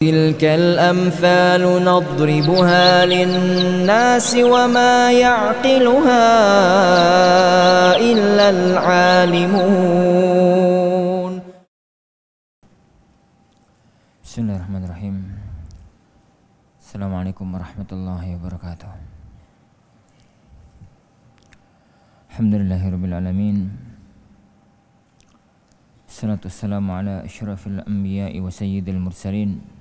تلك الأمثال نضربها للناس وما يعقلها إلا العالمون بسم الله الرحمن الرحيم السلام عليكم ورحمة الله وبركاته الحمد لله رب العالمين الصلاة والسلام على أشرف الأنبياء وسيد المرسلين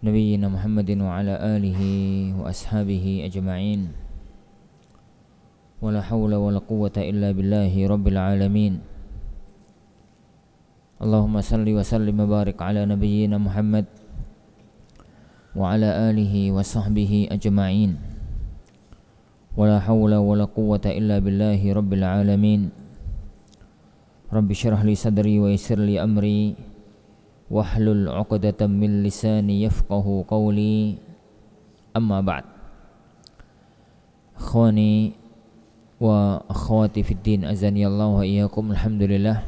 نبينا محمد وعلى آله وأصحابه أجمعين ولا حول ولا قوة إلا بالله رب العالمين اللهم صل وسلم وبارك على نبينا محمد وعلى آله وصحبه أجمعين ولا حول ولا قوة إلا بالله رب العالمين رب اشرح لي صدري ويسر لي أمري wahlul 'uqdatam min lisani yafqahu qawli amma ba'd khawani wa akhwati fid din azanillahu wa iyyakum alhamdulillah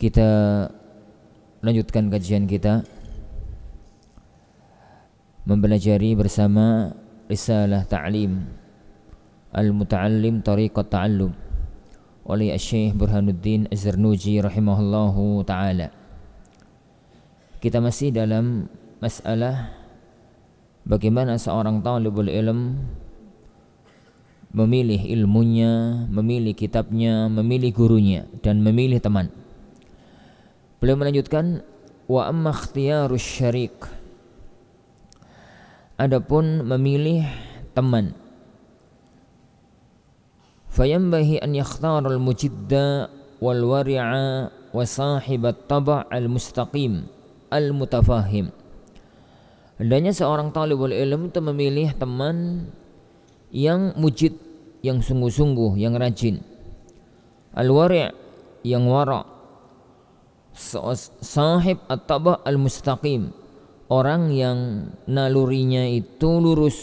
kita lanjutkan kajian kita mempelajari bersama risalah ta'lim al-muta'allim tariqat ta'allum oleh Syekh Burhanuddin Az-Zarnuji rahimahullahu taala kita masih dalam masalah bagaimana seorang talibul ilm memilih ilmunya, memilih kitabnya, memilih gurunya dan memilih teman. Beliau melanjutkan wa amma ikhtiyarus syarik. Adapun memilih teman. Fayambahi an yakhtarul mujidda wal wari'a wa sahibat taba' al mustaqim al-mutafahim. Hendaknya seorang talibul ilm itu memilih teman yang mujid, yang sungguh-sungguh, yang rajin. Al-wari' yang wara. Sahib at-tabah al-mustaqim. Orang yang nalurinya itu lurus.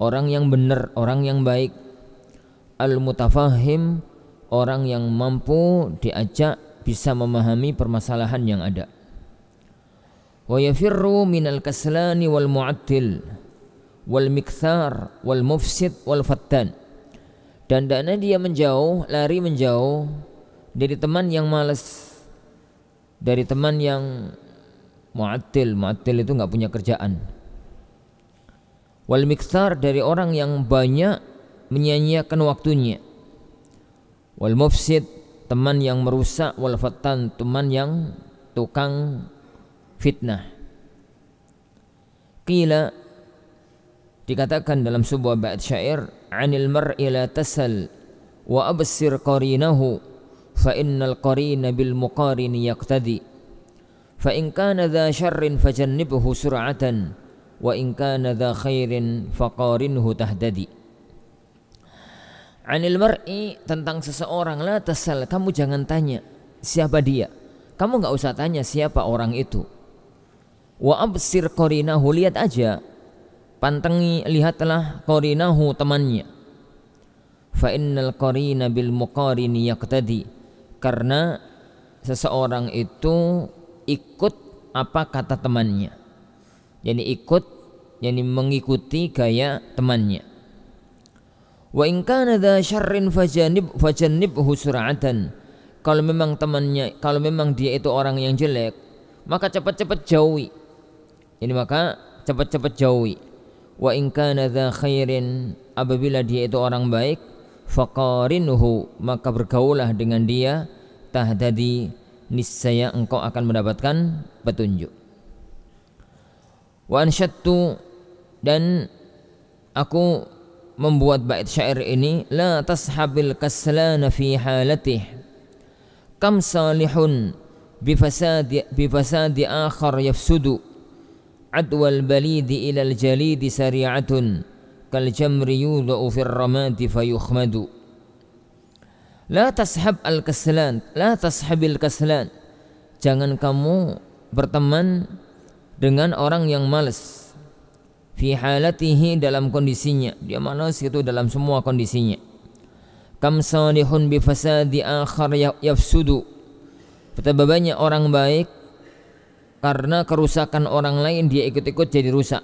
Orang yang benar, orang yang baik. Al-mutafahim, orang yang mampu diajak bisa memahami permasalahan yang ada wa yafirru minal kaslani wal mu'attil wal mikthar wal mufsid wal fattan dan dana dia menjauh lari menjauh dari teman yang malas dari teman yang mu'attil mu'attil itu nggak punya kerjaan wal mikthar dari orang yang banyak menyanyiakan waktunya wal mufsid teman yang merusak wal fattan teman yang tukang fitnah. Qila dikatakan dalam sebuah bait syair anil mar'i la tasal wa absir qarinahu fa innal qarina bil muqarini yaqtadi fa in kana dha syarrin fajannibhu sur'atan wa in kana dha khairin faqarinhu tahdadi anil mar'i tentang seseorang la tasal kamu jangan tanya siapa dia kamu nggak usah tanya siapa orang itu wa absir korinahu lihat aja pantengi lihatlah korinahu temannya fa innal korina bil muqarini yaqtadi karena seseorang itu ikut apa kata temannya jadi ikut jadi mengikuti gaya temannya wa in kana dha syarrin fajanib husuratan. kalau memang temannya kalau memang dia itu orang yang jelek maka cepat-cepat jauhi ini maka cepat-cepat jauhi. Wa in kana khairin apabila dia itu orang baik faqarinhu maka bergaulah dengan dia tahdadi niscaya engkau akan mendapatkan petunjuk. Wa ansyattu dan aku membuat bait syair ini la tashabil kaslana fi halatih kam salihun bi fasadi akhar yafsudu adwal balidi ilal jalidi sari'atun kal jamri yudha'u fir ramadi fayukhmadu la tashab al kaslan la tashabil kaslan jangan kamu berteman dengan orang yang malas fi halatihi dalam kondisinya dia malas itu dalam semua kondisinya kam salihun bi fasadi akhar ya, yafsudu betapa banyak orang baik karena kerusakan orang lain dia ikut-ikut jadi rusak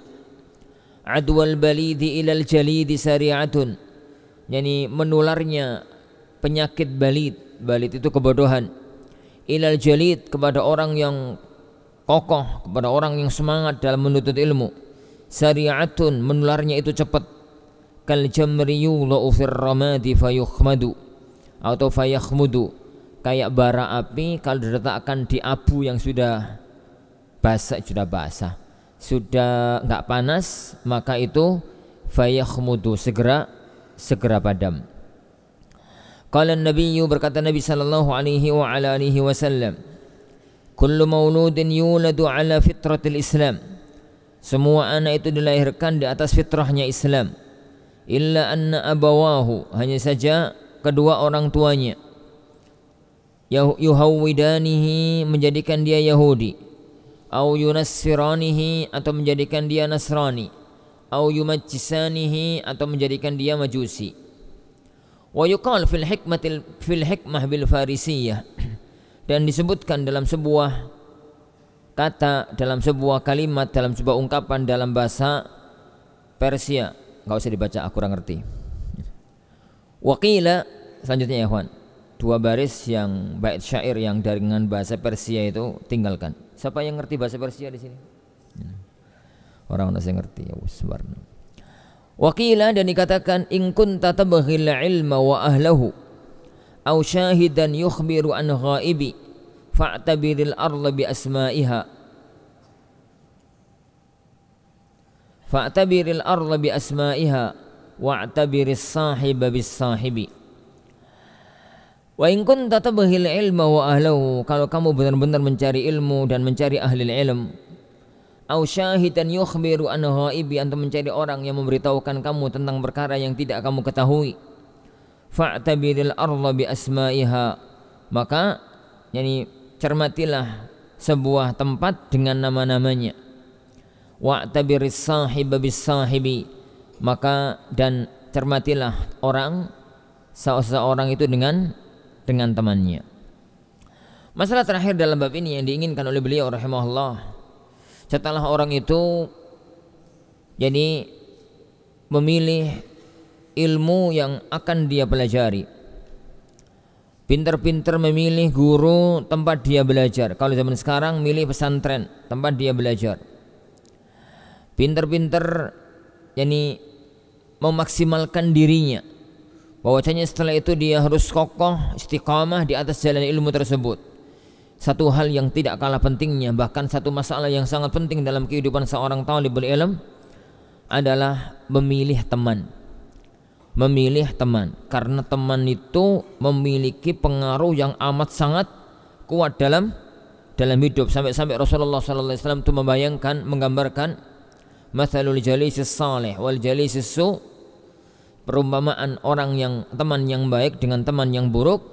adwal balidi ilal jalidi sari'atun yani menularnya penyakit balid balid itu kebodohan ilal jalid kepada orang yang kokoh kepada orang yang semangat dalam menuntut ilmu sari'atun menularnya itu cepat kal jamri yula'u fir ramadi fayukhmadu atau fayakhmudu kayak bara api kalau diletakkan di abu yang sudah basah sudah basah sudah nggak panas maka itu fayakhmudu segera segera padam Qala Nabi berkata Nabi sallallahu alaihi wa ala alihi wasallam Kullu mauludin yuladu ala fitratil Islam Semua anak itu dilahirkan di atas fitrahnya Islam Illa anna abawahu Hanya saja kedua orang tuanya Yuhawidanihi menjadikan dia Yahudi au yunassiranihi atau menjadikan dia Nasrani au yumajjisanihi atau menjadikan dia Majusi wa yuqal fil hikmatil fil hikmah bil farisiyah dan disebutkan dalam sebuah kata dalam sebuah kalimat dalam sebuah ungkapan dalam bahasa Persia Gak usah dibaca aku kurang ngerti wakila selanjutnya ya Juan, dua baris yang bait syair yang dengan bahasa Persia itu tinggalkan Siapa yang ngerti bahasa Persia di sini? Ya. Orang Indonesia ngerti ya oh, warna. Wakila dan dikatakan in kunta tabghil ilma wa ahlahu au syahidan yukhbiru an ghaibi fa'tabiril arda bi asma'iha fa'tabiril arda bi asma'iha wa'tabiris sahiba bis sahibi Wa in kunta tabghil ilma wa ahlahu kalau kamu benar-benar mencari ilmu dan mencari ahli ilmu, au syahidan yukhbiru an ghaibi antum mencari orang yang memberitahukan kamu tentang perkara yang tidak kamu ketahui fa'tabiril arda bi asma'iha maka yani cermatilah sebuah tempat dengan nama-namanya wa'tabiris sahiba bis sahibi maka dan cermatilah orang seseorang itu dengan dengan temannya. Masalah terakhir dalam bab ini yang diinginkan oleh beliau rahimahullah. Setelah orang itu jadi memilih ilmu yang akan dia pelajari. Pinter-pinter memilih guru tempat dia belajar. Kalau zaman sekarang milih pesantren tempat dia belajar. Pinter-pinter jadi memaksimalkan dirinya bahwasanya setelah itu dia harus kokoh istiqamah di atas jalan ilmu tersebut satu hal yang tidak kalah pentingnya bahkan satu masalah yang sangat penting dalam kehidupan seorang talibul ilm adalah memilih teman memilih teman karena teman itu memiliki pengaruh yang amat sangat kuat dalam dalam hidup sampai-sampai Rasulullah SAW itu membayangkan menggambarkan masalul jalisis salih wal jalisis su perumpamaan orang yang teman yang baik dengan teman yang buruk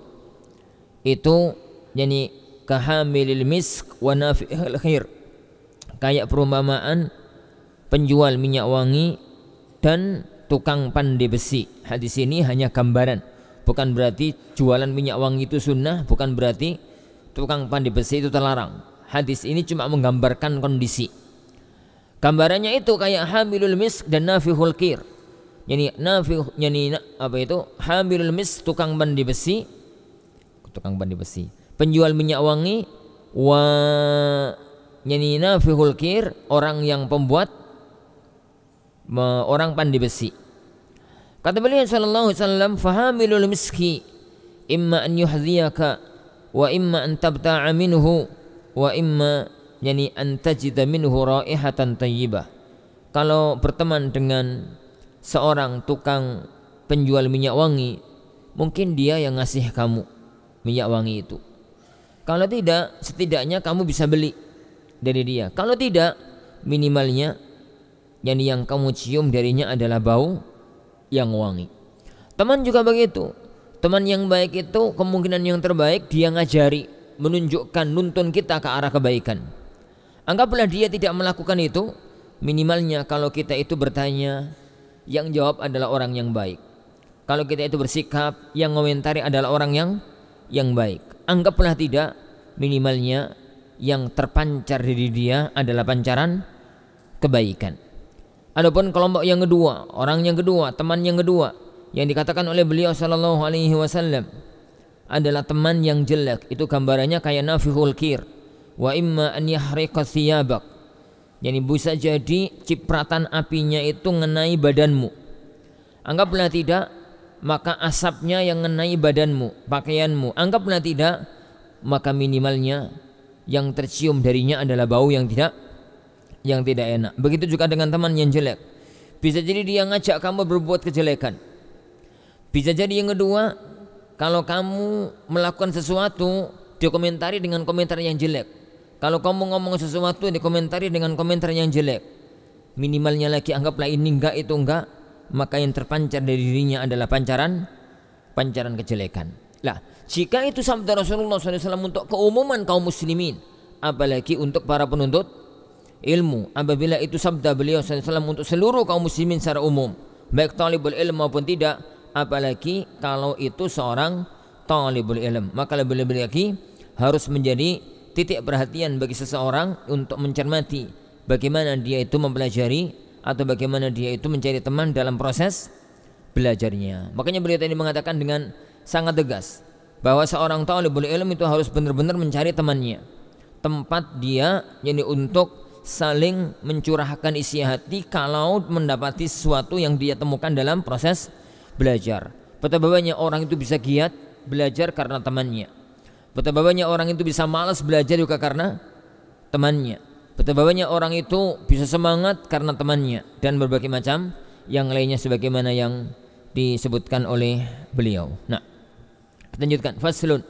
itu yakni kahamilil misk wa nafi'il khair kayak perumpamaan penjual minyak wangi dan tukang pandai besi hadis ini hanya gambaran bukan berarti jualan minyak wangi itu sunnah bukan berarti tukang pandai besi itu terlarang hadis ini cuma menggambarkan kondisi gambarannya itu kayak hamilul misk dan nafihul kir yani nafi yani apa itu hamilul mis tukang ban di besi tukang ban di besi penjual minyak wangi wa yani nafihul kir orang yang pembuat orang pan di besi kata beliau sallallahu alaihi wasallam fahamilul miski imma an yuhdhiyaka wa imma an tabta'a minhu wa imma yani an tajida minhu raihatan tayyibah kalau berteman dengan seorang tukang penjual minyak wangi, mungkin dia yang ngasih kamu minyak wangi itu. Kalau tidak, setidaknya kamu bisa beli dari dia. Kalau tidak, minimalnya yang yang kamu cium darinya adalah bau yang wangi. Teman juga begitu. Teman yang baik itu kemungkinan yang terbaik dia ngajari, menunjukkan nuntun kita ke arah kebaikan. Anggaplah dia tidak melakukan itu, minimalnya kalau kita itu bertanya, yang jawab adalah orang yang baik. Kalau kita itu bersikap, yang komentari adalah orang yang yang baik. Anggaplah tidak minimalnya yang terpancar di dia adalah pancaran kebaikan. Adapun kelompok yang kedua, orang yang kedua, teman yang kedua yang dikatakan oleh beliau sallallahu alaihi wasallam adalah teman yang jelek. Itu gambarannya kayak nafihul kir. Wa imma an yahriqa thiyabak Yani bisa jadi cipratan apinya itu mengenai badanmu. Anggaplah tidak, maka asapnya yang mengenai badanmu, pakaianmu. Anggaplah tidak, maka minimalnya yang tercium darinya adalah bau yang tidak yang tidak enak. Begitu juga dengan teman yang jelek. Bisa jadi dia ngajak kamu berbuat kejelekan. Bisa jadi yang kedua, kalau kamu melakukan sesuatu dikomentari dengan komentar yang jelek kalau kamu ngomong sesuatu dikomentari dengan komentar yang jelek, minimalnya lagi anggaplah ini enggak itu enggak, maka yang terpancar dari dirinya adalah pancaran pancaran kejelekan. Lah, jika itu sabda Rasulullah SAW untuk keumuman kaum muslimin, apalagi untuk para penuntut ilmu, apabila itu sabda beliau SAW untuk seluruh kaum muslimin secara umum, baik talibul ilmu maupun tidak, apalagi kalau itu seorang talibul ilm, maka lebih-lebih lagi harus menjadi titik perhatian bagi seseorang untuk mencermati bagaimana dia itu mempelajari atau bagaimana dia itu mencari teman dalam proses belajarnya. Makanya beliau tadi mengatakan dengan sangat tegas bahwa seorang talibul ilmu itu harus benar-benar mencari temannya. Tempat dia yakni untuk saling mencurahkan isi hati kalau mendapati sesuatu yang dia temukan dalam proses belajar. Betapa banyak orang itu bisa giat belajar karena temannya. Betapa banyak orang itu bisa malas belajar juga karena temannya. Betapa banyak orang itu bisa semangat karena temannya dan berbagai macam yang lainnya sebagaimana yang disebutkan oleh beliau. Nah, kita lanjutkan faslun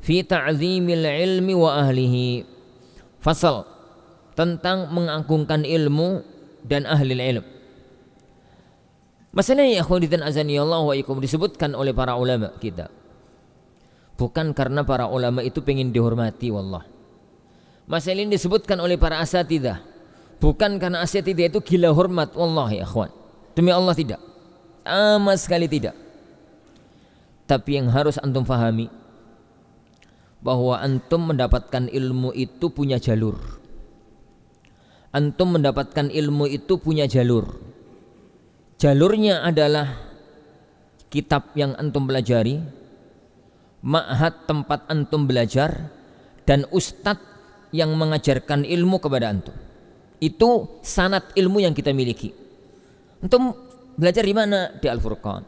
fi ta'zimil ilmi wa ahlihi. Fasal tentang mengagungkan ilmu dan ahli ilmu. Masalahnya ya khoditan azani Allah wa ikum disebutkan oleh para ulama kita bukan karena para ulama itu pengen dihormati wallah masalah ini disebutkan oleh para asatidah bukan karena asatidah itu gila hormat wallah ya akhwan demi Allah tidak sama sekali tidak tapi yang harus antum fahami bahwa antum mendapatkan ilmu itu punya jalur antum mendapatkan ilmu itu punya jalur jalurnya adalah kitab yang antum pelajari ma'had tempat antum belajar dan ustadz yang mengajarkan ilmu kepada antum. Itu sanat ilmu yang kita miliki. Antum belajar di mana? Di Al-Furqan.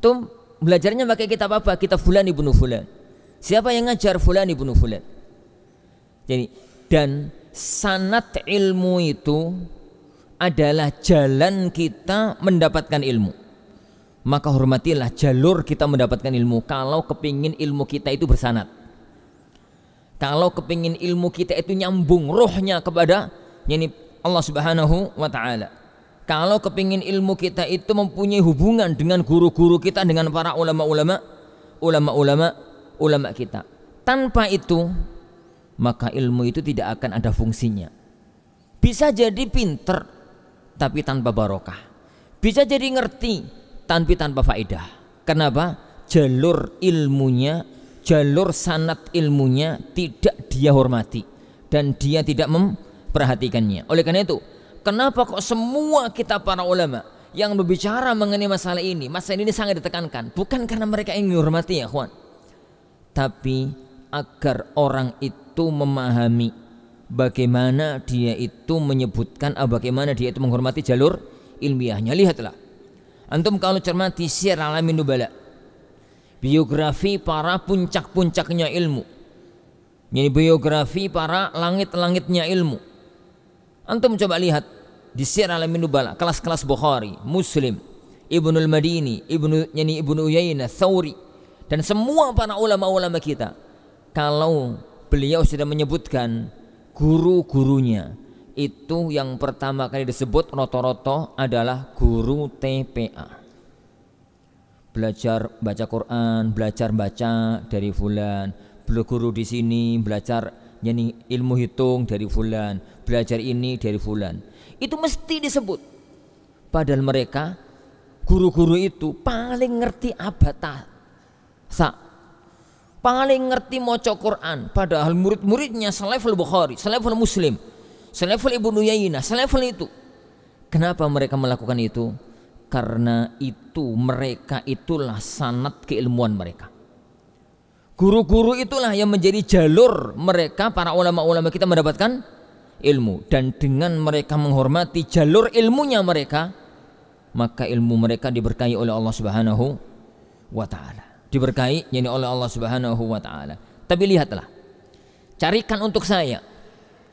Antum belajarnya pakai kitab apa? Kitab Fulan Ibnu Fulan. Siapa yang ngajar Fulan Ibnu Fulan? Jadi dan sanat ilmu itu adalah jalan kita mendapatkan ilmu maka hormatilah jalur kita mendapatkan ilmu kalau kepingin ilmu kita itu bersanat kalau kepingin ilmu kita itu nyambung rohnya kepada yakni Allah Subhanahu wa taala kalau kepingin ilmu kita itu mempunyai hubungan dengan guru-guru kita dengan para ulama-ulama ulama-ulama ulama kita tanpa itu maka ilmu itu tidak akan ada fungsinya bisa jadi pinter tapi tanpa barokah bisa jadi ngerti tanpa tanpa faedah. Kenapa? Jalur ilmunya, jalur sanat ilmunya tidak dia hormati dan dia tidak memperhatikannya. Oleh karena itu, kenapa kok semua kita para ulama yang berbicara mengenai masalah ini, masalah ini sangat ditekankan, bukan karena mereka ingin menghormati ya, kawan. Tapi agar orang itu memahami bagaimana dia itu menyebutkan bagaimana dia itu menghormati jalur ilmiahnya. Lihatlah Antum kalau cermati sir alamin nubala. Biografi para puncak-puncaknya ilmu. Ini biografi para langit-langitnya ilmu. Antum coba lihat di sir alamin nubala, kelas-kelas Bukhari, Muslim, Ibnu Al-Madini, Ibnu yani Ibnu Uyainah, Thawri dan semua para ulama-ulama kita. Kalau beliau sudah menyebutkan guru-gurunya, itu yang pertama kali disebut roto-roto adalah guru TPA belajar baca Quran, belajar baca dari fulan, guru di sini belajar nyanyi ilmu hitung dari fulan, belajar ini dari fulan. Itu mesti disebut. Padahal mereka guru-guru itu paling ngerti abata sa paling ngerti moco Quran padahal murid-muridnya selevel Bukhari, selevel Muslim selevel Ibnu Yainah, selevel itu. Kenapa mereka melakukan itu? Karena itu mereka itulah sanat keilmuan mereka. Guru-guru itulah yang menjadi jalur mereka para ulama-ulama kita mendapatkan ilmu dan dengan mereka menghormati jalur ilmunya mereka maka ilmu mereka diberkahi oleh Allah Subhanahu wa taala. Diberkahi yakni oleh Allah Subhanahu wa taala. Tapi lihatlah. Carikan untuk saya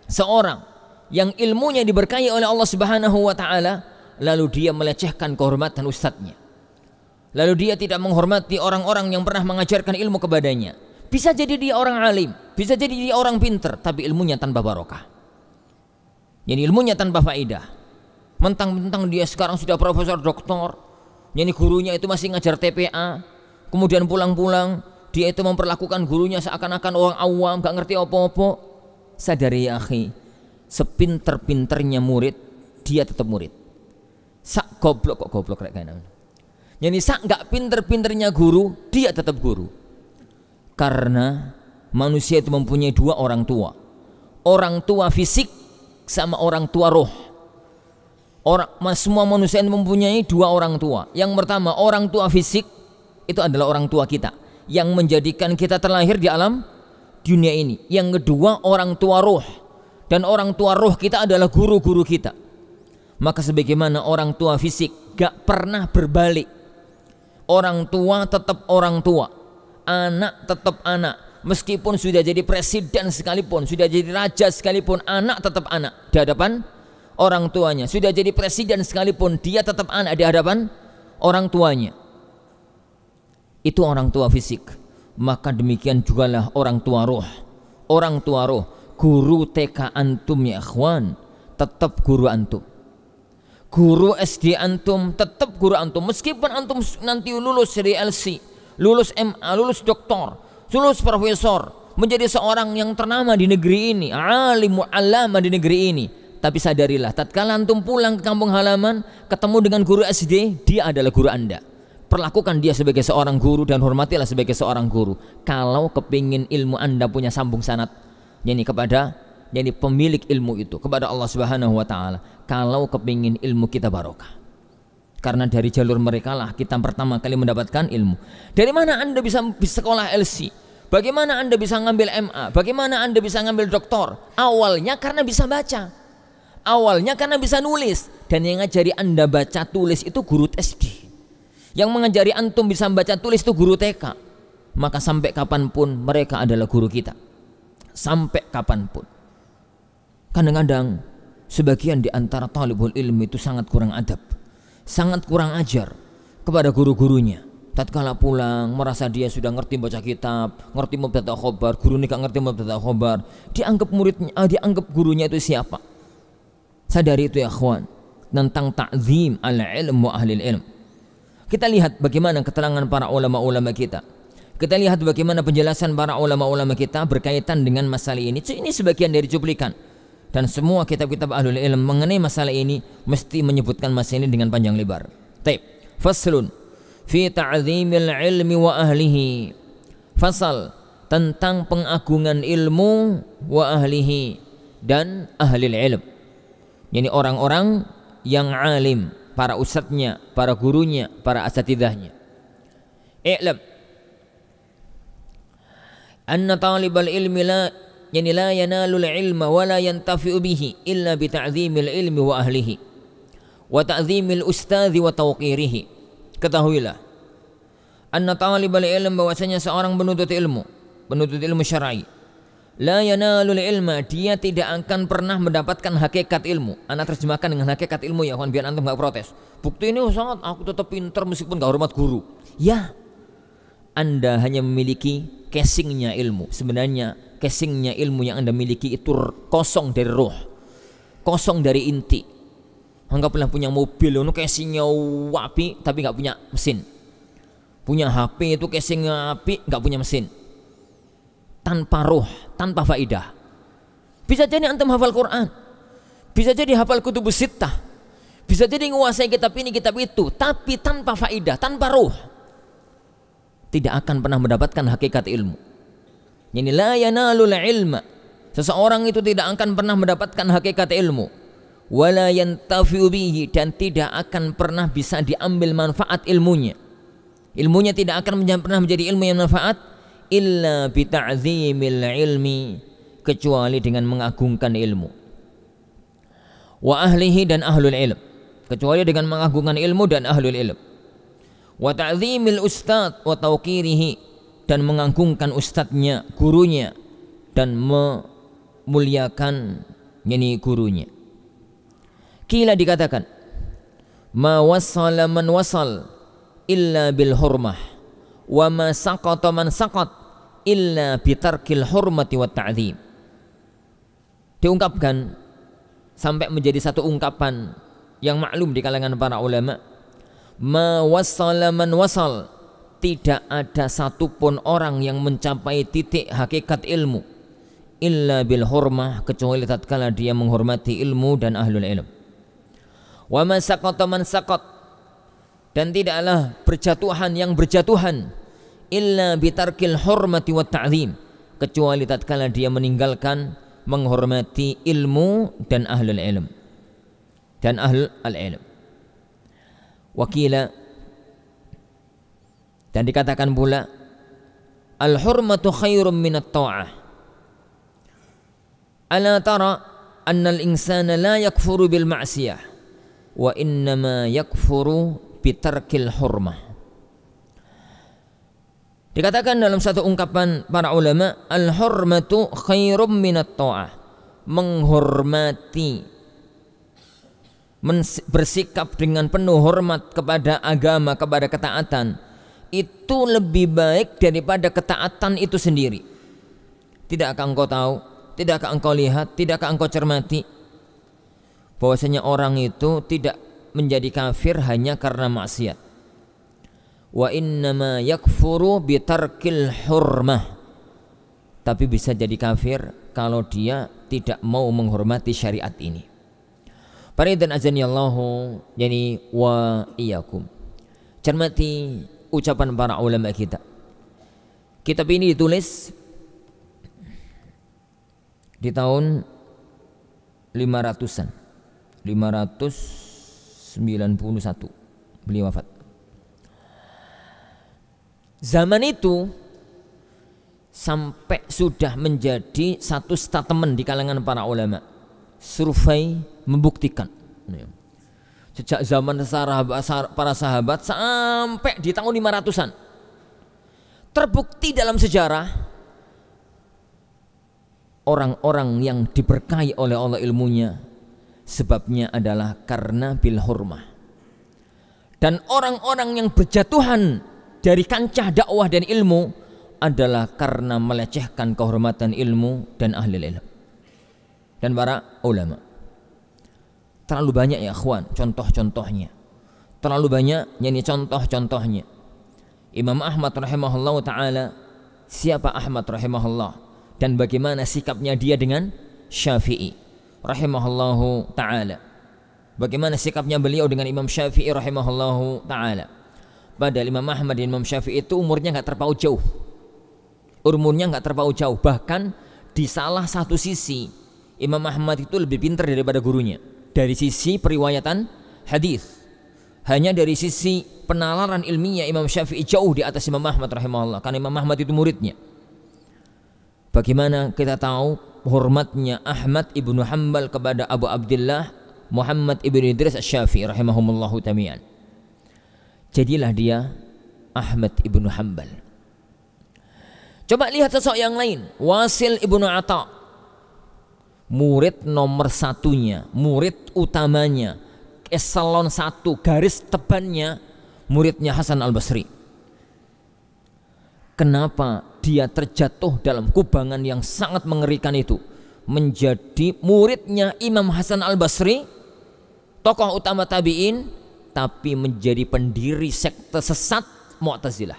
seorang yang ilmunya diberkahi oleh Allah Subhanahu wa taala lalu dia melecehkan kehormatan ustadznya. Lalu dia tidak menghormati orang-orang yang pernah mengajarkan ilmu kepadanya. Bisa jadi dia orang alim, bisa jadi dia orang pinter, tapi ilmunya tanpa barokah. Jadi ilmunya tanpa faedah. Mentang-mentang dia sekarang sudah profesor doktor, jadi gurunya itu masih ngajar TPA, kemudian pulang-pulang dia itu memperlakukan gurunya seakan-akan orang awam, gak ngerti apa-apa. Sadari ya akhi, sepinter-pinternya murid dia tetap murid sak goblok kok goblok rek kena jadi sak nggak pinter-pinternya guru dia tetap guru karena manusia itu mempunyai dua orang tua orang tua fisik sama orang tua roh orang semua manusia itu mempunyai dua orang tua yang pertama orang tua fisik itu adalah orang tua kita yang menjadikan kita terlahir di alam dunia ini yang kedua orang tua roh dan orang tua roh kita adalah guru-guru kita. Maka sebagaimana orang tua fisik gak pernah berbalik. Orang tua tetap orang tua. Anak tetap anak. Meskipun sudah jadi presiden sekalipun, sudah jadi raja sekalipun, anak tetap anak di hadapan orang tuanya. Sudah jadi presiden sekalipun, dia tetap anak di hadapan orang tuanya. Itu orang tua fisik. Maka demikian jugalah orang tua roh. Orang tua roh guru TK antum ya ikhwan tetap guru antum guru SD antum tetap guru antum meskipun antum nanti lulus dari LC lulus MA lulus doktor lulus profesor menjadi seorang yang ternama di negeri ini alim mu'allama di negeri ini tapi sadarilah tatkala antum pulang ke kampung halaman ketemu dengan guru SD dia adalah guru anda perlakukan dia sebagai seorang guru dan hormatilah sebagai seorang guru kalau kepingin ilmu anda punya sambung sanat yakni kepada yakni pemilik ilmu itu kepada Allah Subhanahu wa taala kalau kepingin ilmu kita barokah karena dari jalur mereka lah kita pertama kali mendapatkan ilmu dari mana anda bisa sekolah LC bagaimana anda bisa ngambil MA bagaimana anda bisa ngambil doktor awalnya karena bisa baca awalnya karena bisa nulis dan yang ngajari anda baca tulis itu guru SD yang mengajari antum bisa baca tulis itu guru TK maka sampai kapanpun mereka adalah guru kita sampai kapanpun. Kadang-kadang sebagian di antara talibul ilmi itu sangat kurang adab, sangat kurang ajar kepada guru-gurunya. Tatkala pulang merasa dia sudah ngerti baca kitab, ngerti mubtada khobar, guru ini ngerti mubtada khobar, dianggap muridnya, ah, dianggap gurunya itu siapa? Sadari itu ya kawan tentang takzim al ilmu ahli ilm. Kita lihat bagaimana keterangan para ulama-ulama kita kita lihat bagaimana penjelasan para ulama-ulama kita berkaitan dengan masalah ini. Ini sebagian dari cuplikan. Dan semua kitab-kitab ahlul ilm mengenai masalah ini mesti menyebutkan masalah ini dengan panjang lebar. Taib. Faslun fi ta'zimil ilmi wa ahlihi. Fasal tentang pengagungan ilmu wa ahlihi dan ahli ilm. Yani orang-orang yang alim, para ustadznya, para gurunya, para asatidahnya. I'lam anna talibal ilmi la yani la yanalul ilma wa la yantafi'u bihi illa bi ta'zimil ilmi wa ahlihi wa ta'zimil ustadhi wa tawqirihi ketahuilah anna talibal ilm bahwasanya seorang penuntut ilmu penuntut ilmu syar'i la yanalul ilma dia tidak akan pernah mendapatkan hakikat ilmu anak terjemahkan dengan hakikat ilmu ya kawan biar antum enggak protes bukti ini sangat aku tetap pinter meskipun enggak hormat guru ya anda hanya memiliki casingnya ilmu. Sebenarnya casingnya ilmu yang Anda miliki itu kosong dari roh. Kosong dari inti. Anggaplah punya mobil, itu casingnya wapi tapi nggak punya mesin. Punya HP itu casingnya api, nggak punya mesin. Tanpa roh, tanpa faidah. Bisa jadi antum hafal Quran. Bisa jadi hafal kutubus sitah. Bisa jadi menguasai kitab ini, kitab itu, tapi tanpa faidah, tanpa roh tidak akan pernah mendapatkan hakikat ilmu. Ini la yanalul ilma. Seseorang itu tidak akan pernah mendapatkan hakikat ilmu. Wala yantafi'u bihi dan tidak akan pernah bisa diambil manfaat ilmunya. Ilmunya tidak akan pernah menjadi ilmu yang manfaat illa bita'zimil ilmi kecuali dengan mengagungkan ilmu. Wa ahlihi dan ahlul ilm kecuali dengan mengagungkan ilmu dan ahlul ilm wa ta'zimil ustad wa tawqirihi dan mengagungkan ustadnya, gurunya dan memuliakan yakni gurunya. Kila dikatakan ma wasala man wasal illa bil hurmah wa ma saqata man saqat illa tarkil hurmati wa ta'zim. Diungkapkan sampai menjadi satu ungkapan yang maklum di kalangan para ulama mawasala man wasal tidak ada satupun orang yang mencapai titik hakikat ilmu illa bil hurmah kecuali tatkala dia menghormati ilmu dan ahlul ilm wa man saqata man saqat dan tidaklah berjatuhan yang berjatuhan illa bitarkil hurmati wa ta'zim kecuali tatkala dia meninggalkan menghormati ilmu dan ahlul ilm dan ahlul al-ilm wakila dan dikatakan pula al hurmatu khairum minat ta'ah ala tara anna al insana la yakfuru bil ma'siyah wa innama yakfuru tarkil hurmah Dikatakan dalam satu ungkapan para ulama al hurmatu khairum minat ta'ah menghormati bersikap dengan penuh hormat kepada agama, kepada ketaatan, itu lebih baik daripada ketaatan itu sendiri. tidak Tidakkah engkau tahu? tidak Tidakkah engkau lihat? tidak Tidakkah engkau cermati? Bahwasanya orang itu tidak menjadi kafir hanya karena maksiat. Wa innama yakfuru bitarkil hurmah. Tapi bisa jadi kafir kalau dia tidak mau menghormati syariat ini. Faridan azanillahu yani wa iyakum. Cermati ucapan para ulama kita. Kitab ini ditulis di tahun 500-an. 591 beliau wafat. Zaman itu sampai sudah menjadi satu statement di kalangan para ulama. Survei membuktikan. Iya. Sejak zaman para sahabat sampai di tahun 500-an. Terbukti dalam sejarah orang-orang yang diberkahi oleh Allah ilmunya sebabnya adalah karena bil hurmah. Dan orang-orang yang berjatuhan dari kancah dakwah dan ilmu adalah karena melecehkan kehormatan ilmu dan ahli ilmu dan para ulama. Terlalu banyak ya akhwan contoh-contohnya. Terlalu banyak yakni contoh-contohnya. Imam Ahmad rahimahullah taala siapa Ahmad rahimahullah dan bagaimana sikapnya dia dengan Syafi'i rahimahullahu taala. Bagaimana sikapnya beliau dengan Imam Syafi'i rahimahullahu taala. Padahal Imam Ahmad dan Imam Syafi'i itu umurnya nggak terpaut jauh. Umurnya nggak terpaut jauh, bahkan di salah satu sisi Imam Ahmad itu lebih pintar daripada gurunya dari sisi periwayatan hadis. Hanya dari sisi penalaran ilmiah Imam Syafi'i jauh di atas Imam Ahmad rahimahullah karena Imam Ahmad itu muridnya. Bagaimana kita tahu hormatnya Ahmad ibnu Hambal kepada Abu Abdullah Muhammad ibnu Idris syafii rahimahumullahu tamian. Jadilah dia Ahmad ibnu Hambal. Coba lihat sosok yang lain, Wasil ibnu Atta' murid nomor satunya, murid utamanya, eselon satu, garis tebannya, muridnya Hasan al Basri. Kenapa dia terjatuh dalam kubangan yang sangat mengerikan itu? Menjadi muridnya Imam Hasan al Basri, tokoh utama tabiin, tapi menjadi pendiri sekte sesat Mu'tazilah.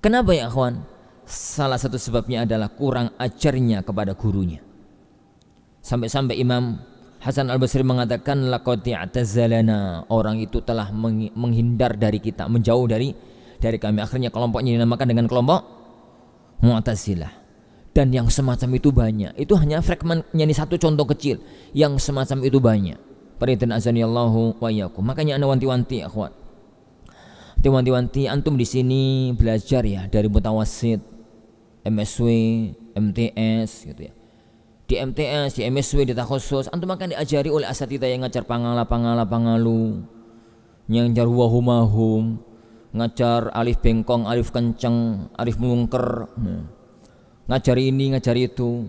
Kenapa ya, kawan? Salah satu sebabnya adalah kurang ajarnya kepada gurunya Sampai-sampai Imam Hasan Al Basri mengatakan laqad i'tazalana, orang itu telah menghindar dari kita, menjauh dari dari kami. Akhirnya kelompoknya dinamakan dengan kelompok Mu'tazilah. Dan yang semacam itu banyak. Itu hanya fragmennya ini satu contoh kecil yang semacam itu banyak. Peritin azani Allahu wa iyyakum. Makanya anda wanti-wanti akhwat. Wanti-wanti antum di sini belajar ya dari mutawasid MSW, MTS gitu ya di MTS, di MSW, di takhusus antum akan diajari oleh asatidah yang ngajar pangala pangala pangalu yang ngajar wahumahum ngajar alif bengkong, alif kenceng, alif mungker ngajar nah. ini, ngajar itu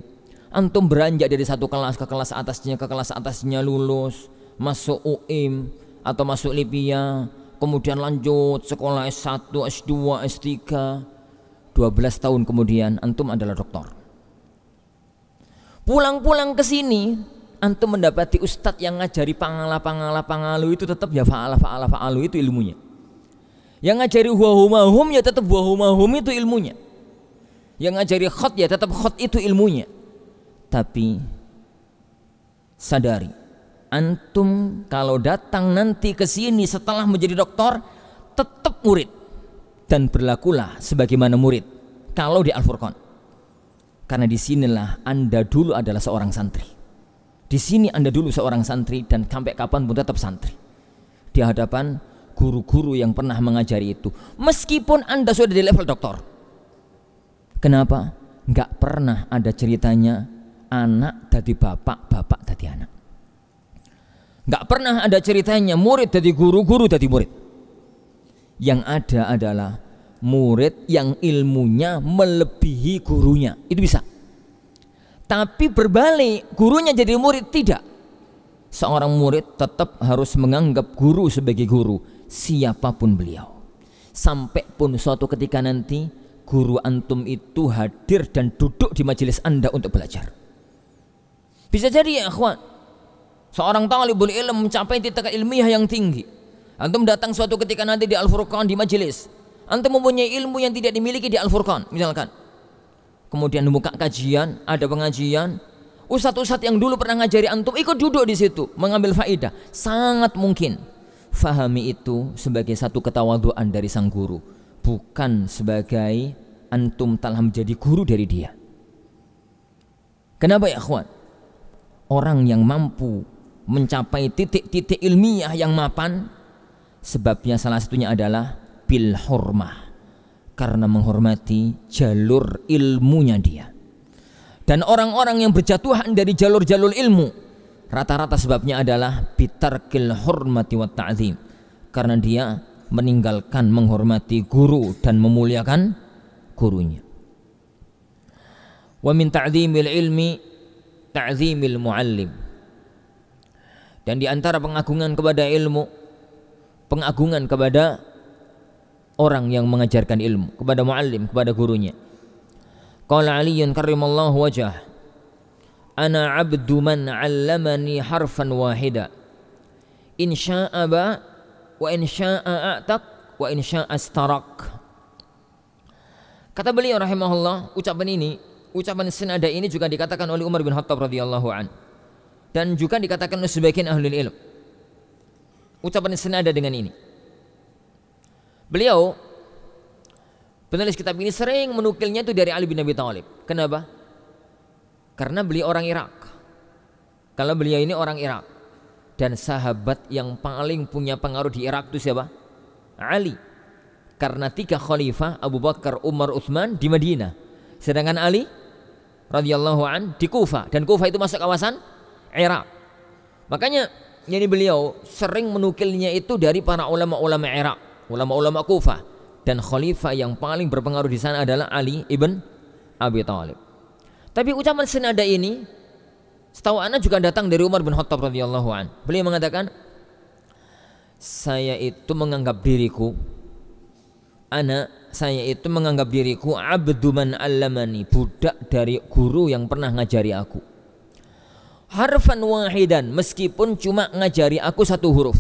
antum beranjak dari satu kelas ke kelas atasnya, ke kelas atasnya lulus masuk UIM atau masuk Libya kemudian lanjut sekolah S1, S2, S3 12 tahun kemudian antum adalah doktor Pulang-pulang ke sini, antum mendapati ustadz yang ngajari pangala pangala pangalu itu tetap ya faala faala faalu itu ilmunya. Yang ngajari huahumahum ya tetap huahumahum itu ilmunya. Yang ngajari khot ya tetap khot itu ilmunya. Tapi sadari, antum kalau datang nanti ke sini setelah menjadi doktor tetap murid dan berlakulah sebagaimana murid kalau di Al-Furqan karena di sinilah Anda dulu adalah seorang santri. Di sini Anda dulu seorang santri dan sampai kapan pun tetap santri. Di hadapan guru-guru yang pernah mengajari itu. Meskipun Anda sudah di level doktor. Kenapa? Nggak pernah ada ceritanya anak dari bapak, bapak dari anak. Nggak pernah ada ceritanya murid dari guru, guru dari murid. Yang ada adalah murid yang ilmunya melebihi gurunya. Itu bisa. Tapi berbalik, gurunya jadi murid tidak. Seorang murid tetap harus menganggap guru sebagai guru, siapapun beliau. Sampai pun suatu ketika nanti guru antum itu hadir dan duduk di majelis Anda untuk belajar. Bisa jadi ya, akhwat. Seorang talibul ilmu mencapai titik ilmiah yang tinggi. Antum datang suatu ketika nanti di Al-Furqan di majelis Antum mempunyai ilmu yang tidak dimiliki di Al-Furqan, misalkan. Kemudian membuka kajian, ada pengajian. Ustadz-ustadz yang dulu pernah ngajari antum ikut duduk di situ, mengambil faidah. Sangat mungkin fahami itu sebagai satu ketawaduan dari sang guru, bukan sebagai antum telah menjadi guru dari dia. Kenapa ya, kawan? Orang yang mampu mencapai titik-titik ilmiah yang mapan sebabnya salah satunya adalah bil hurmah karena menghormati jalur ilmunya dia. Dan orang-orang yang berjatuhan dari jalur-jalur ilmu rata-rata sebabnya adalah bitarkil hormati wa ta'zim karena dia meninggalkan menghormati guru dan memuliakan gurunya. Wa min ta'zimil ilmi ta'zimil muallim. Dan di antara pengagungan kepada ilmu, pengagungan kepada orang yang mengajarkan ilmu kepada muallim kepada gurunya qala aliyun karimallahu wajah ana abdu man 'allamani harfan wahida in syaa'a ba wa in syaa'a a'taq wa in syaa'a starak kata beliau rahimahullah ucapan ini ucapan senada ini juga dikatakan oleh Umar bin Khattab radhiyallahu an dan juga dikatakan oleh sebagian ahli ilmu ucapan senada dengan ini Beliau penulis kitab ini sering menukilnya itu dari Ali bin Abi Thalib. Kenapa? Karena beliau orang Irak. Kalau beliau ini orang Irak dan sahabat yang paling punya pengaruh di Irak itu siapa? Ali. Karena tiga khalifah Abu Bakar, Umar, Uthman di Madinah. Sedangkan Ali radhiyallahu an di Kufa dan Kufa itu masuk kawasan Irak. Makanya jadi beliau sering menukilnya itu dari para ulama-ulama Irak ulama-ulama Kufah dan khalifah yang paling berpengaruh di sana adalah Ali ibn Abi Thalib. Tapi ucapan senada ini setahu ana juga datang dari Umar bin Khattab radhiyallahu an. Beliau mengatakan saya itu menganggap diriku anak saya itu menganggap diriku abduman allamani budak dari guru yang pernah ngajari aku harfan wahidan meskipun cuma ngajari aku satu huruf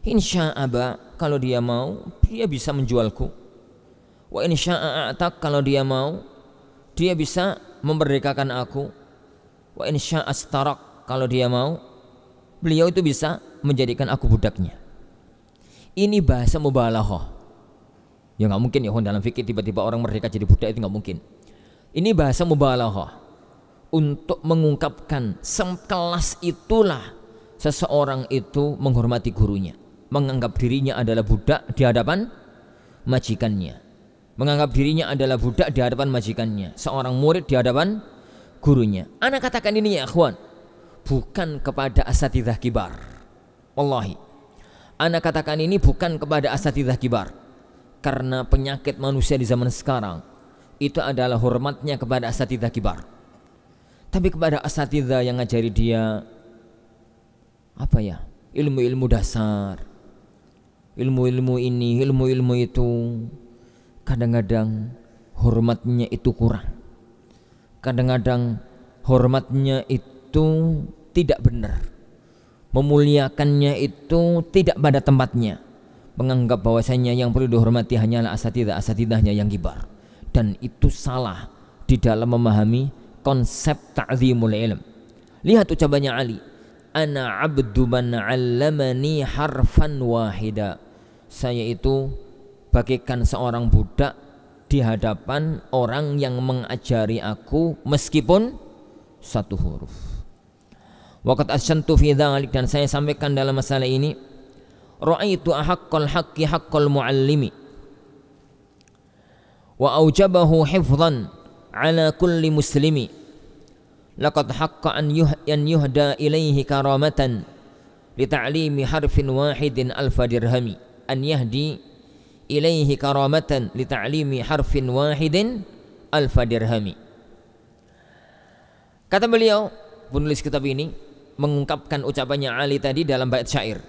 insya Allah kalau dia mau, dia bisa menjualku. Wa in syaa kalau dia mau, dia bisa memerdekakan aku. Wa in syaa kalau dia mau, beliau itu bisa menjadikan aku budaknya. Ini bahasa mubalaghah. Ya nggak mungkin ya dalam fikir tiba-tiba orang merdeka jadi budak itu nggak mungkin. Ini bahasa mubalaghah untuk mengungkapkan sekelas itulah seseorang itu menghormati gurunya menganggap dirinya adalah budak di hadapan majikannya. Menganggap dirinya adalah budak di hadapan majikannya, seorang murid di hadapan gurunya. Anak katakan ini ya, akhwan, bukan kepada asatidah kibar. Wallahi. Anak katakan ini bukan kepada asatidah kibar. Karena penyakit manusia di zaman sekarang itu adalah hormatnya kepada asatidah kibar. Tapi kepada asatidah yang ngajari dia apa ya? ilmu-ilmu dasar ilmu-ilmu ini, ilmu-ilmu itu. Kadang-kadang hormatnya itu kurang. Kadang-kadang hormatnya itu tidak benar. Memuliakannya itu tidak pada tempatnya. Menganggap bahwasanya yang perlu dihormati hanyalah asatidah asatidahnya yang kibar. Dan itu salah di dalam memahami konsep ta'zimul ilm. Lihat ucapannya Ali. Ana abdu man allamani harfan wahida saya itu bagaikan seorang budak di hadapan orang yang mengajari aku meskipun satu huruf. Waktu asyantu fi dzalik dan saya sampaikan dalam masalah ini ra'aitu ahaqqal haqqi haqqal muallimi wa aujabahu hifdhan ala kulli muslimi laqad haqqa an yuhyan yuhda ilaihi karamatan li ta'limi harfin wahidin alfa dirhami an yahdi ilaihi karamatan li ta'limi harfin wahidin alfa dirhami kata beliau penulis kitab ini mengungkapkan ucapannya Ali tadi dalam bait syair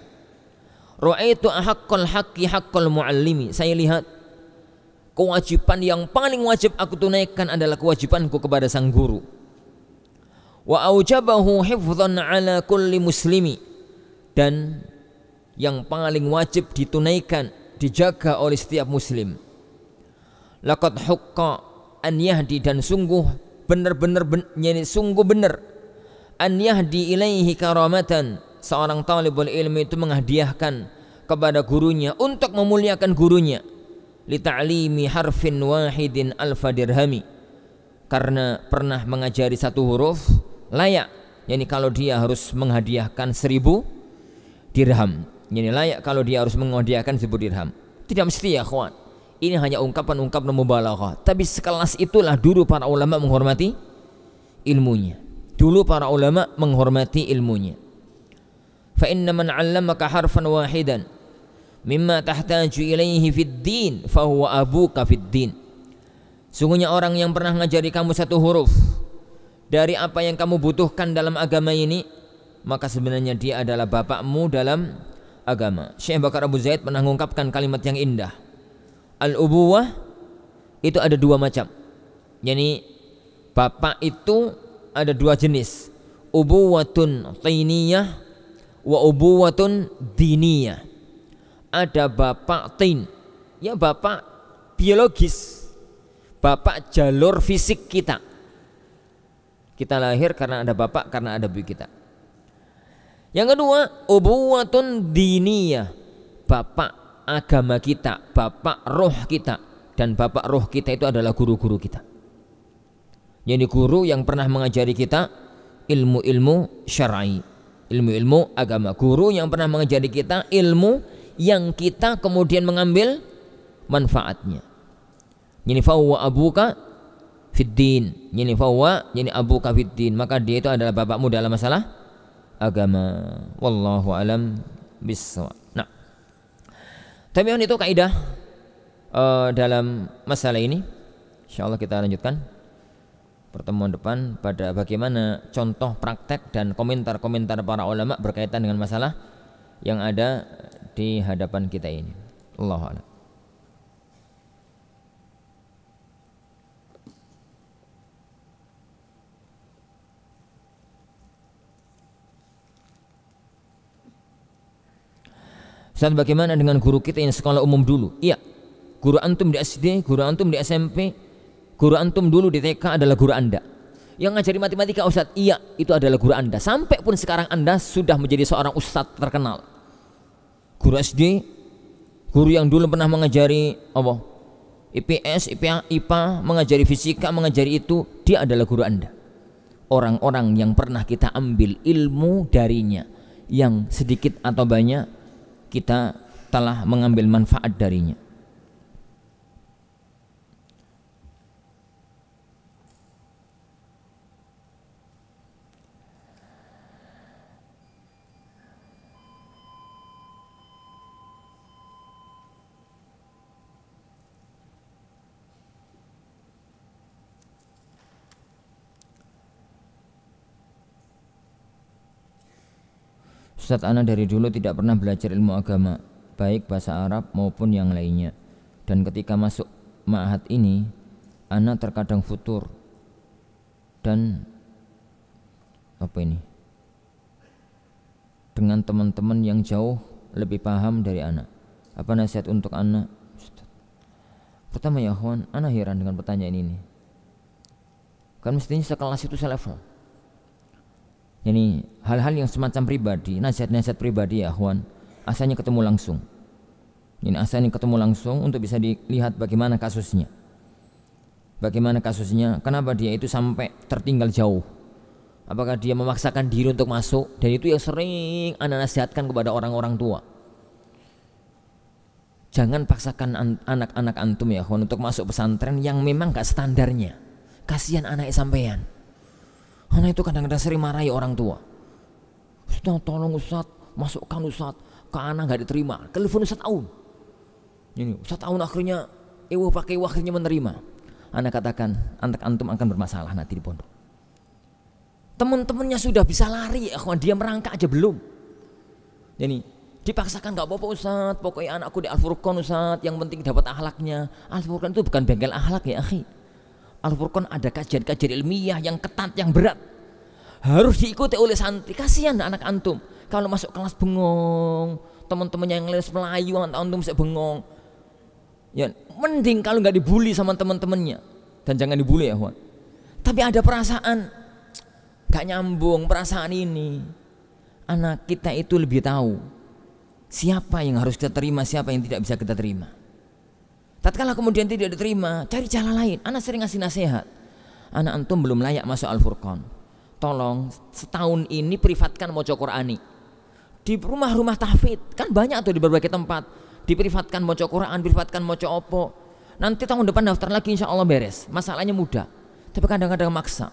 Ru'aitu ahaqqal haqqi haqqal muallimi saya lihat kewajiban yang paling wajib aku tunaikan adalah kewajibanku kepada sang guru wa aujabahu hifdhan ala kulli muslimi dan yang paling wajib ditunaikan dijaga oleh setiap muslim. Laqad huqqa an yahdi dan sungguh benar-benar ben, sungguh benar an yahdi ilaihi karamatan seorang talibul ilmi itu menghadiahkan kepada gurunya untuk memuliakan gurunya li ta'limi harfin wahidin alfa dirhami karena pernah mengajari satu huruf layak yakni kalau dia harus menghadiahkan seribu dirham ini layak kalau dia harus mengodiakan sebut dirham. Tidak mesti ya kawan. Ini hanya ungkapan-ungkapan mubalaghah. Tapi sekelas itulah dulu para ulama menghormati ilmunya. Dulu para ulama menghormati ilmunya. Fa inna man 'allamaka harfan wahidan mimma tahtaju ilaihi fid din fa huwa abuka fid din. Sungguhnya orang yang pernah ngajari kamu satu huruf dari apa yang kamu butuhkan dalam agama ini, maka sebenarnya dia adalah bapakmu dalam agama. Syekh Bakar Abu Zaid pernah mengungkapkan kalimat yang indah. Al-ubuwah itu ada dua macam. Yani bapak itu ada dua jenis. Ubuwatun tiniyah wa ubuwatun diniyah. Ada bapak tin. Ya bapak biologis. Bapak jalur fisik kita. Kita lahir karena ada bapak, karena ada bui kita yang kedua, ubuwatun diniyah. Bapak agama kita, bapak roh kita dan bapak roh kita itu adalah guru-guru kita. Jadi guru yang pernah mengajari kita ilmu-ilmu syar'i, ilmu-ilmu agama. Guru yang pernah mengajari kita ilmu yang kita kemudian mengambil manfaatnya. Jadi fawwa abuka fiddin. Jadi fawwa, jadi abuka fiddin. Maka dia itu adalah bapakmu dalam masalah agama. Wallahu alam biswa. Nah, tapi itu kaidah uh, dalam masalah ini. Insya kita lanjutkan pertemuan depan pada bagaimana contoh praktek dan komentar-komentar para ulama berkaitan dengan masalah yang ada di hadapan kita ini. Allahu a'lam. Saat bagaimana dengan guru kita yang sekolah umum dulu? Iya, guru antum di SD, guru antum di SMP, guru antum dulu di TK adalah guru anda. Yang ngajari matematika ustad, iya itu adalah guru anda. Sampai pun sekarang anda sudah menjadi seorang ustad terkenal. Guru SD, guru yang dulu pernah mengajari apa? IPS, IPA, IPA, mengajari fisika, mengajari itu, dia adalah guru anda. Orang-orang yang pernah kita ambil ilmu darinya, yang sedikit atau banyak kita telah mengambil manfaat darinya Ustadz Ana dari dulu tidak pernah belajar ilmu agama, baik bahasa Arab maupun yang lainnya. Dan ketika masuk ma'ahat ini, Ana terkadang futur dan apa ini? Dengan teman-teman yang jauh lebih paham dari anak Apa nasihat untuk anak Pertama ya kawan, Ana heran dengan pertanyaan ini. Kan mestinya sekelas itu selevel. Ini hal-hal yang semacam pribadi, nasihat-nasihat pribadi ya Ahwan. Asalnya ketemu langsung. Ini asalnya ketemu langsung untuk bisa dilihat bagaimana kasusnya. Bagaimana kasusnya, kenapa dia itu sampai tertinggal jauh. Apakah dia memaksakan diri untuk masuk dan itu yang sering anak nasihatkan kepada orang-orang tua. Jangan paksakan anak-anak antum ya Hon untuk masuk pesantren yang memang gak standarnya. Kasihan anak sampean. Anak itu kadang-kadang sering marahi orang tua. Ustaz tolong Ustaz, masukkan Ustaz. Ke anak gak diterima. Telepon Ustaz Aun. Ini Ustaz Aun akhirnya ewa pakai akhirnya menerima. Anak katakan, anak antum akan bermasalah nanti di pondok. Teman-temannya sudah bisa lari, akhwan dia merangkak aja belum. Ini dipaksakan nggak apa-apa Ustaz, pokoknya anakku di Al-Furqan Ustaz, yang penting dapat ahlaknya. Al-Furqan itu bukan bengkel ahlak ya, akhi Al-Furqan ada kajian-kajian ilmiah yang ketat, yang berat. Harus diikuti oleh santri. Kasihan anak antum. Kalau masuk kelas bengong, teman-temannya yang les Melayu, anak antum bisa bengong. Ya, mending kalau nggak dibully sama teman-temannya. Dan jangan dibully ya, Huan. Tapi ada perasaan nggak nyambung perasaan ini. Anak kita itu lebih tahu siapa yang harus kita terima, siapa yang tidak bisa kita terima. Tatkala kemudian tidak diterima, cari jalan lain. Anak sering ngasih nasihat. Anak antum belum layak masuk Al-Furqan. Tolong setahun ini privatkan mojo Qur'ani. Di rumah-rumah tahfid, kan banyak tuh di berbagai tempat. Diprivatkan mojo Qur'an, privatkan mojo opo. Nanti tahun depan daftar lagi insya Allah beres. Masalahnya mudah. Tapi kadang-kadang maksa.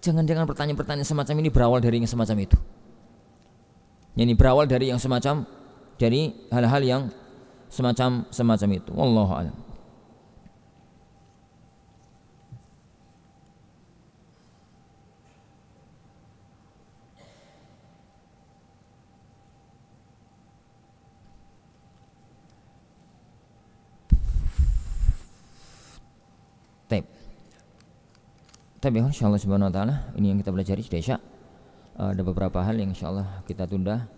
Jangan-jangan pertanyaan-pertanyaan semacam ini berawal dari yang semacam itu. Ini berawal dari yang semacam dari hal-hal yang semacam semacam itu wallahu alam Tapi insya ya, subhanahu wa taala ini yang kita pelajari sudah Isya. Ada beberapa hal yang insya Allah kita tunda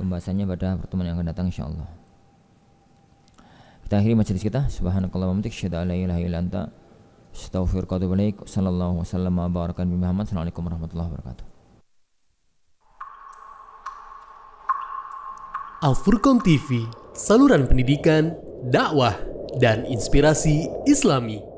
pembahasannya pada pertemuan yang akan datang insya Allah kita akhiri majelis kita. Subhanakallah wa bihamdika syada la ilaha illa anta astaghfiruka wa atubu ilaik. Sallallahu wasallam wa baraka bi Muhammad. Assalamualaikum warahmatullahi wabarakatuh. Al furqan TV, saluran pendidikan, dakwah, dan inspirasi Islami.